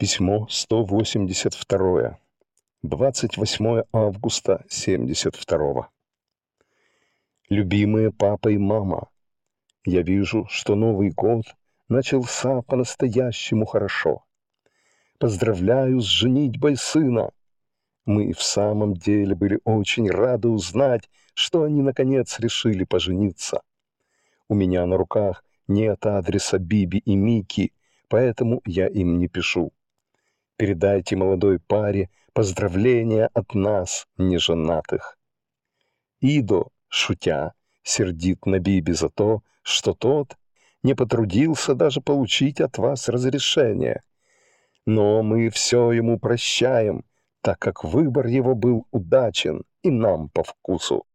Письмо 182. 28 августа 72. Любимые папа и мама, я вижу, что Новый год начался по-настоящему хорошо. Поздравляю с женитьбой сына. Мы в самом деле были очень рады узнать, что они наконец решили пожениться. У меня на руках нет адреса Биби и Мики, поэтому я им не пишу. Передайте молодой паре поздравления от нас, неженатых. Идо, шутя, сердит на Биби за то, что тот не потрудился даже получить от вас разрешение. Но мы все ему прощаем, так как выбор его был удачен и нам по вкусу.